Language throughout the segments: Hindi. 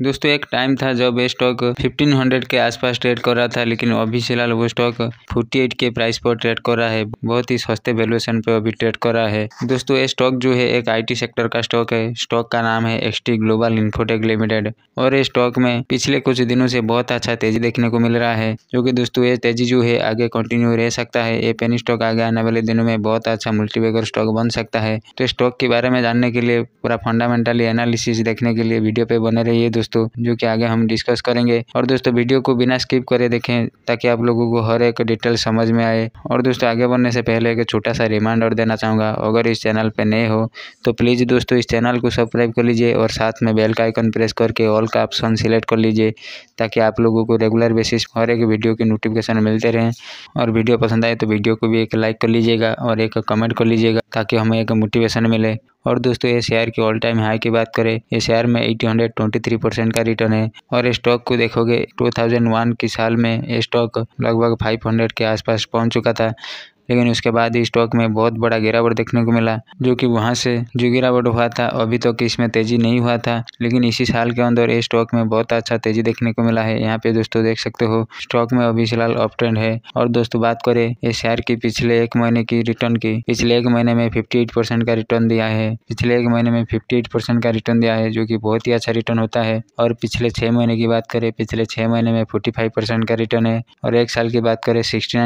दोस्तों एक टाइम था जब ये स्टॉक 1500 के आसपास ट्रेड कर रहा था लेकिन अभी फिलहाल वो स्टॉक 48 के प्राइस पर ट्रेड कर रहा है बहुत ही सस्ते वैल्यूएशन पर अभी ट्रेड कर रहा है दोस्तों ये स्टॉक जो है एक आईटी सेक्टर का स्टॉक है स्टॉक का नाम है एक्सटी ग्लोबल इन्फोटेक लिमिटेड और ये स्टॉक में पिछले कुछ दिनों से बहुत अच्छा तेजी देखने को मिल रहा है जो कि दोस्तों ये तेजी जो है आगे कंटिन्यू रह सकता है ये पेनी स्टॉक आगे आने वाले दिनों में बहुत अच्छा मल्टीबेगर स्टॉक बन सकता है तो स्टॉक के बारे में जानने के लिए पूरा फंडामेंटली एनालिसिस देखने के लिए वीडियो पे बने है दोस्तों जो कि आगे हम डिस्कस करेंगे और दोस्तों वीडियो को बिना स्किप करे देखें ताकि आप लोगों को हर एक डिटेल समझ में आए और दोस्तों आगे बढ़ने से पहले एक छोटा सा रिमाइंडर देना चाहूँगा अगर इस चैनल पर नए हो तो प्लीज़ दोस्तों इस चैनल को सब्सक्राइब कर लीजिए और साथ में बेल का आइकन प्रेस करके ऑल का ऑप्शन सिलेक्ट कर लीजिए ताकि आप लोगों को रेगुलर बेसिस हर एक वीडियो की नोटिफिकेशन मिलते रहें और वीडियो पसंद आए तो वीडियो को भी एक लाइक कर लीजिएगा और एक कमेंट कर लीजिएगा ताकि हमें एक मोटिवेशन मिले और दोस्तों ये शेयर की ऑल टाइम हाई की बात करें ये शेयर में eighty hundred twenty three percent का रिटर्न है और स्टॉक को देखोगे टू थाउजेंड वन के साल में ये स्टॉक लगभग फाइव हंड्रेड के आसपास पहुंच चुका था लेकिन उसके बाद स्टॉक में बहुत बड़ा गिरावट देखने को मिला जो कि वहां से जो गिरावट हुआ था अभी तक तो इसमें तेज़ी नहीं हुआ था लेकिन इसी साल के अंदर ये स्टॉक में बहुत अच्छा तेज़ी देखने को मिला है यहाँ पे दोस्तों देख सकते हो स्टॉक में अभी फिलहाल अप ट्रेंड है और दोस्तों बात करें ये शेयर की पिछले एक महीने की रिटर्न की पिछले एक महीने में फिफ्टी का रिटर्न दिया है पिछले एक महीने में फिफ्टी का रिटर्न दिया है जो की बहुत ही अच्छा रिटर्न होता है और पिछले छह महीने की बात करें पिछले छह महीने में फोर्टी का रिटर्न है और एक साल की बात करें सिक्सटी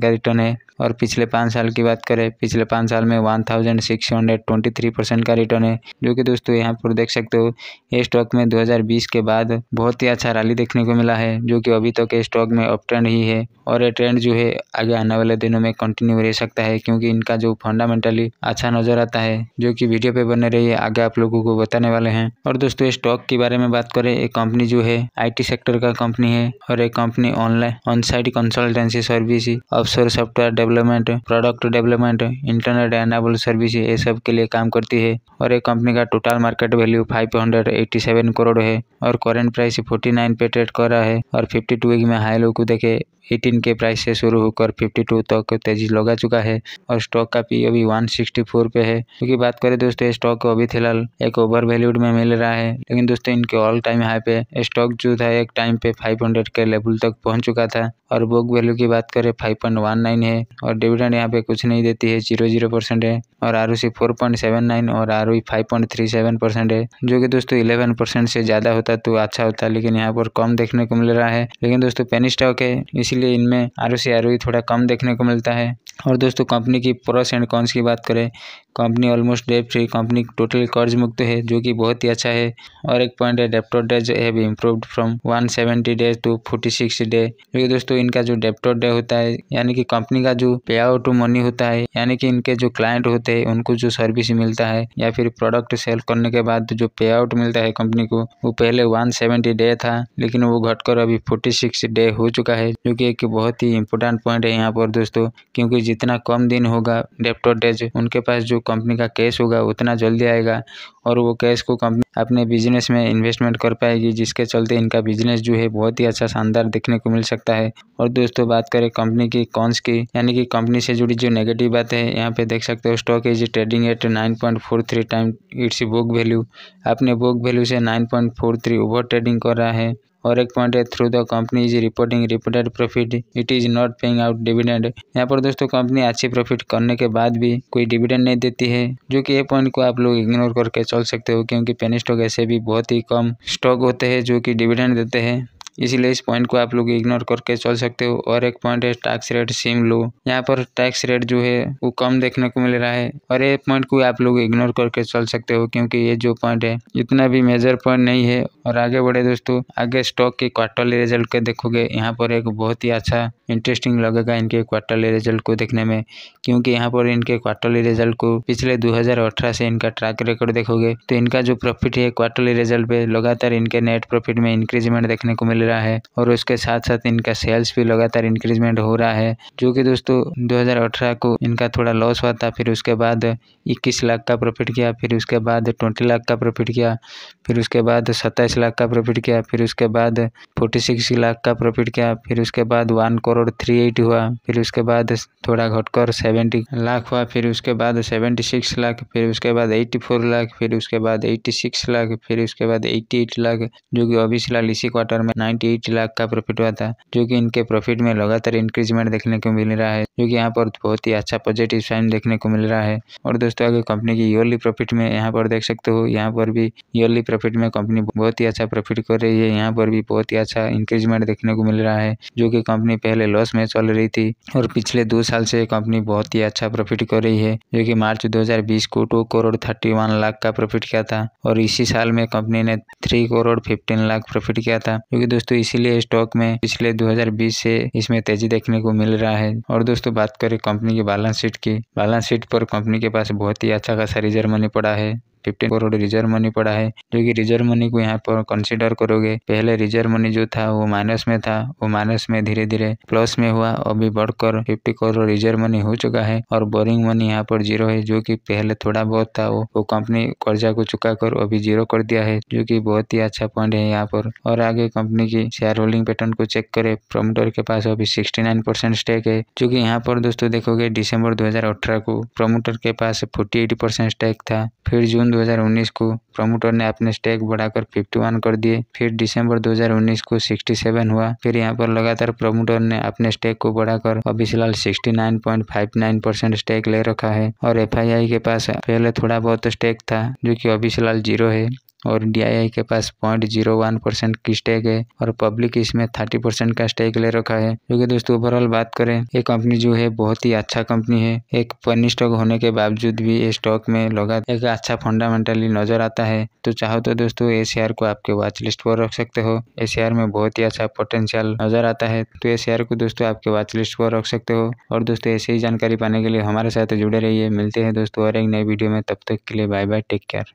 का रिटर्न है और पिछले पिछले पाँच साल की बात करें पिछले पाँच साल में one thousand six hundred twenty three percent का रिटर्न है जो कि दोस्तों यहाँ पर देख सकते हो ये स्टॉक में 2020 के बाद बहुत ही अच्छा रैली देखने को मिला है जो कि अभी तक तो स्टॉक में अप ट्रेंड ही है और ये ट्रेंड जो है आगे आने वाले दिनों में कंटिन्यू रह सकता है क्योंकि इनका जो फंडामेंटली अच्छा नजर आता है जो कि वीडियो पे बने रही है आगे आप लोगों को बताने वाले हैं और दोस्तों स्टॉक के बारे में बात करें ये कंपनी जो है आईटी सेक्टर का कंपनी है और ये company online on side consultancy service offshore software development development product development internet enable service ये सब के लिए काम करती है और ये कंपनी का टोटल मार्केट वैल्यू 587 करोड़ है और करेंट प्राइस 49 पे ट्रेड कर रहा है और 52 वीक में हाई लो को देखे एटीन के प्राइस से शुरू होकर फिफ्टी टू तक तेजी लगा चुका है और स्टॉक का पी अभी वन सिक्सटी फोर पे है क्योंकि बात करें दोस्तों स्टॉक को अभी फिलहाल एक ओवर वैल्यूड में मिल रहा है लेकिन दोस्तों इनके ऑल टाइम हाई पे स्टॉक जो था एक टाइम पे फाइव हंड्रेड के लेवल तक पहुंच चुका था और बुक वैल्यू की बात करें फाइव पॉइंट वन नाइन है और डिविडेंड यहाँ पे कुछ नहीं देती है जीरो जीरो परसेंट है और R O C four point seven nine और R O five point three seven percent है जो कि दोस्तों इलेवन परसेंट से ज़्यादा होता तो अच्छा होता लेकिन यहाँ पर कम देखने को मिल रहा है लेकिन दोस्तों पेनी स्टॉक है इसी इसीलिए इनमें are O C R O ई थोड़ा कम देखने को मिलता है और दोस्तों कंपनी की प्रोस एंड कॉन्स की बात करें company almost debt free company total कर्ज मुक्त है जो कि बहुत ही अच्छा है और एक पॉइंट है डेप्टोर डे जो have improved from seventy day to six day क्योंकि दोस्तों इनका जो डेप्टोर डे होता है यानी कि कंपनी का जो पे आउट टू मनी होता है यानी कि इनके जो क्लाइंट होते हैं उनको जो सर्विस मिलता है या फिर प्रोडक्ट सेल करने के बाद जो पे आउट मिलता है कंपनी को वो पहले वन सेवेंटी डे था लेकिन वो घटकर अभी फोर्टी सिक्स डे हो चुका है जो कि एक बहुत ही इंपॉर्टेंट पॉइंट है यहाँ पर दोस्तों क्योंकि जितना कम दिन होगा डेप्टोर डेज उनके पास जो कंपनी का कैश होगा उतना जल्दी आएगा और वो कैश को कंपनी अपने बिजनेस में इन्वेस्टमेंट कर पाएगी जिसके चलते इनका बिजनेस जो है बहुत ही अच्छा शानदार देखने को मिल सकता है और दोस्तों बात करें कंपनी की कॉन्स की यानी कि कंपनी से जुड़ी जो नेगेटिव बात है यहाँ पे देख सकते हो stock is trading at nine point four three time it's book value अपने बुक वैल्यू से nine point four three over trading कर रहा है और एक पॉइंट है through the company is reporting reported profit it is not paying out dividend यहाँ पर दोस्तों कंपनी अच्छी प्रॉफिट करने के बाद भी कोई डिविडेंड नहीं देती है जो कि ये पॉइंट को आप लोग इग्नोर करके चल सकते हो क्योंकि पेन स्टॉक ऐसे भी बहुत ही कम स्टॉक होते हैं जो कि डिविडेंड देते हैं इसीलिए इस पॉइंट को आप लोग इग्नोर करके चल सकते हो और एक पॉइंट है टैक्स रेट सिम लो यहाँ पर टैक्स रेट जो है वो कम देखने को मिल रहा है और ये पॉइंट को आप लोग इग्नोर करके चल सकते हो क्योंकि ये जो पॉइंट है इतना भी मेजर पॉइंट नहीं है और आगे बढ़े दोस्तों आगे स्टॉक के क्वार्टरली रिजल्ट के देखोगे यहाँ पर एक बहुत ही अच्छा इंटरेस्टिंग लगेगा इनके क्वार्टरली रिजल्ट को देखने में क्योंकि यहाँ पर इनके क्वार्टरली रिजल्ट को पिछले 2018 से इनका ट्रैक रिकॉर्ड देखोगे तो इनका जो प्रॉफिट है क्वार्टरली रिजल्ट पे लगातार इनके नेट प्रॉफिट में इंक्रीजमेंट देखने को मिल रहा है और उसके साथ साथ इनका सेल्स भी लगातार इंक्रीजमेंट हो रहा है जो कि दोस्तों दो को इनका थोड़ा लॉस हुआ था फिर उसके बाद इक्कीस लाख का प्रॉफिट किया फिर उसके बाद ट्वेंटी लाख का प्रॉफिट किया फिर उसके बाद सत्ताईस लाख का प्रॉफिट किया फिर उसके बाद फोर्टी सिक्स लाख का प्रॉफिट किया फिर उसके बाद वन करोड़ थ्री एट हुआ फिर उसके बाद थोड़ा घटकर सेवेंटी लाख हुआ फिर उसके बाद सेवेंटी सिक्स लाख फिर उसके बाद एट्टी फोर लाख फिर उसके बाद एट्टी सिक्स लाख फिर उसके बाद एट्टी एट लाख जो कि अभी फिलहाल इसी क्वार्टर में नाइन्टी एट लाख का प्रॉफिट हुआ था जो कि इनके प्रॉफिट में लगातार इंक्रीजमेंट देखने को मिल रहा है जो कि यहाँ पर बहुत ही अच्छा पॉजिटिव साइन देखने को मिल रहा है और दोस्तों अगर कंपनी की ईयरली प्रॉफिट में यहाँ पर देख सकते हो यहाँ पर भी ईयरली प्रॉफिट में कंपनी बहुत ही ही अच्छा प्रॉफिट कर रही है यहाँ पर भी बहुत ही अच्छा इंक्रीजमेंट देखने को मिल रहा है जो कि कंपनी पहले लॉस में चल रही थी और पिछले दो साल से कंपनी बहुत ही अच्छा प्रॉफिट कर रही है जो कि मार्च 2020 को two crore thirty one lakh का प्रॉफिट किया था और इसी साल में कंपनी ने three crore fifteen lakh profit किया था क्योंकि दोस्तों इसीलिए स्टॉक में पिछले 2020 से इसमें तेजी देखने को मिल रहा है और दोस्तों बात करें कंपनी की बैलेंस शीट की बैलेंस शीट पर कंपनी के पास बहुत ही अच्छा खासा रिजर्व मनी पड़ा है फिफ्टीन करोड़ रिजर्व मनी पड़ा है जो कि रिजर्व मनी को यहाँ पर कंसिडर करोगे पहले रिजर्व मनी जो था वो माइनस में था वो माइनस में धीरे धीरे प्लस में हुआ अभी बढ़कर फिफ्टी करोड़ रिजर्व मनी हो चुका है और बोरिंग मनी यहाँ पर जीरो है जो की पहले थोड़ा बहुत था वो वो कंपनी कर्जा को चुका कर अभी जीरो कर दिया है जो की बहुत ही अच्छा पॉइंट है यहाँ पर और आगे कंपनी की शेयर होल्डिंग पैटर्न को चेक करे प्रमोटर के पास अभी सिक्सटी नाइन परसेंट स्टेक है जो की यहाँ पर दोस्तों देखोगे दिसंबर 2018 को प्रमोटर के पास 48 परसेंट स्टेक था फिर जून 2019 को प्रमोटर ने अपने स्टेक बढ़ाकर 51 कर दिए फिर दिसंबर 2019 को 67 हुआ फिर यहाँ पर लगातार प्रमोटर ने अपने स्टेक को बढ़ाकर अभी फिलहाल सिक्सटी परसेंट स्टेक ले रखा है और एफ के पास पहले थोड़ा बहुत स्टेक था जो की अभी फिलहाल जीरो है और डी के पास पॉइंट जीरो वन परसेंट की स्टेक है और पब्लिक इसमें थर्टी परसेंट का स्टेक ले रखा है क्योंकि दोस्तों ओवरऑल बात करें ये कंपनी जो है बहुत ही अच्छा कंपनी है एक पन्नी स्टॉक होने के बावजूद भी ये स्टॉक में लगातार एक अच्छा फंडामेंटली नजर आता है तो चाहो तो दोस्तों ये शेयर को आपके वॉच लिस्ट पर रख सकते हो ये शेयर में बहुत ही अच्छा पोटेंशियल नजर आता है तो ये शेयर को दोस्तों आपके वॉच लिस्ट पर रख सकते हो और दोस्तों ऐसे ही जानकारी पाने के लिए हमारे साथ जुड़े रहिए मिलते हैं दोस्तों और एक नई वीडियो में तब तक के लिए बाय बाय टेक केयर